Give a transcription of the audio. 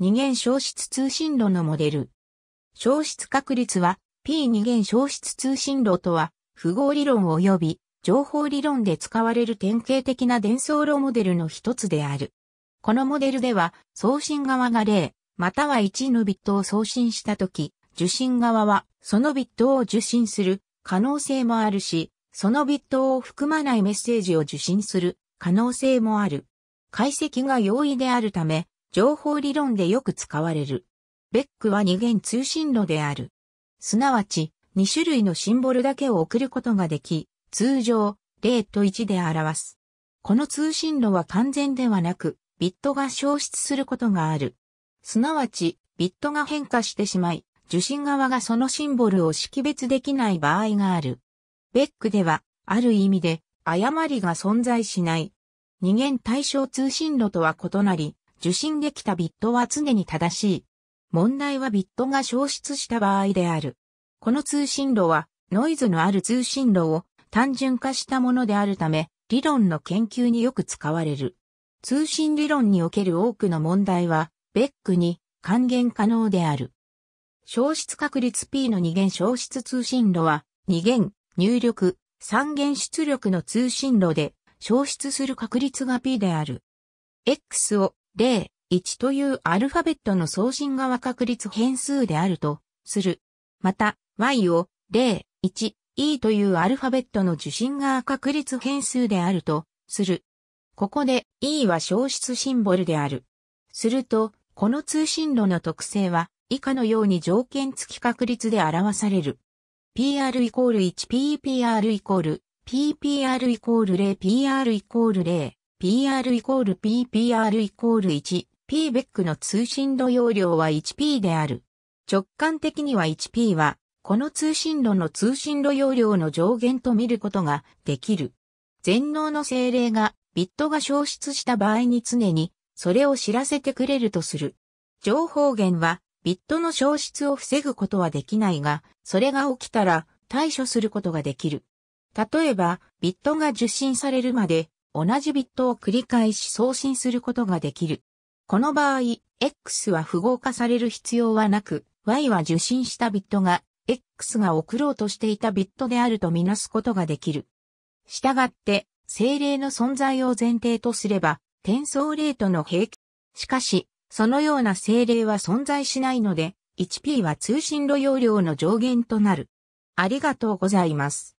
二元消失通信路のモデル。消失確率は P 二元消失通信路とは符号理論及び情報理論で使われる典型的な伝送路モデルの一つである。このモデルでは送信側が0、または1のビットを送信したとき、受信側はそのビットを受信する可能性もあるし、そのビットを含まないメッセージを受信する可能性もある。解析が容易であるため、情報理論でよく使われる。ベックは二元通信路である。すなわち、二種類のシンボルだけを送ることができ、通常、0と1で表す。この通信路は完全ではなく、ビットが消失することがある。すなわち、ビットが変化してしまい、受信側がそのシンボルを識別できない場合がある。ベックでは、ある意味で、誤りが存在しない。二元対象通信路とは異なり、受信できたビットは常に正しい。問題はビットが消失した場合である。この通信路はノイズのある通信路を単純化したものであるため、理論の研究によく使われる。通信理論における多くの問題は、ベックに還元可能である。消失確率 P の二元消失通信路は、二元入力、三元出力の通信路で消失する確率が P である。X を0、1というアルファベットの送信側確率変数であるとする。また、y を0、1、e というアルファベットの受信側確率変数であるとする。ここで e は消失シンボルである。すると、この通信路の特性は以下のように条件付き確率で表される。PR イコール 1PPR イコール PPR イコール 0PR イコール0 PR イコール PPR イコール 1P ベックの通信路容量は 1P である。直感的には 1P は、この通信路の通信路容量の上限と見ることができる。全能の精霊がビットが消失した場合に常にそれを知らせてくれるとする。情報源はビットの消失を防ぐことはできないが、それが起きたら対処することができる。例えば、ビットが受信されるまで同じビットを繰り返し送信することができる。この場合、X は符号化される必要はなく、Y は受信したビットが、X が送ろうとしていたビットであるとみなすことができる。したがって、精霊の存在を前提とすれば、転送レートの平均。しかし、そのような精霊は存在しないので、1P は通信路容量の上限となる。ありがとうございます。